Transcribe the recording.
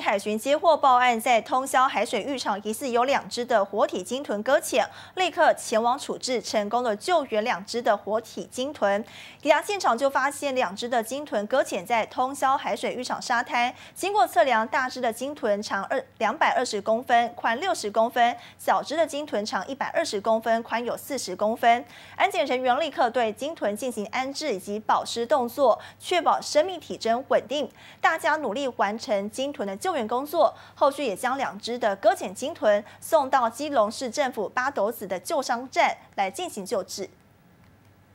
海巡接获报案，在通霄海水浴场疑似有两只的活体鲸豚搁浅，立刻前往处置，成功的救援两只的活体鲸豚。抵达现场就发现两只的鲸豚搁浅在通霄海水浴场沙滩。经过测量，大只的鲸豚长二两百二十公分，宽六十公分；小只的鲸豚长一百二十公分，宽有四十公分。安检人员立刻对鲸豚进行安置以及保湿动作，确保生命体征稳定。大家努力完成鲸豚的救。救援工作后续也将两只的搁浅鲸豚送到基隆市政府八斗子的救伤站来进行救治。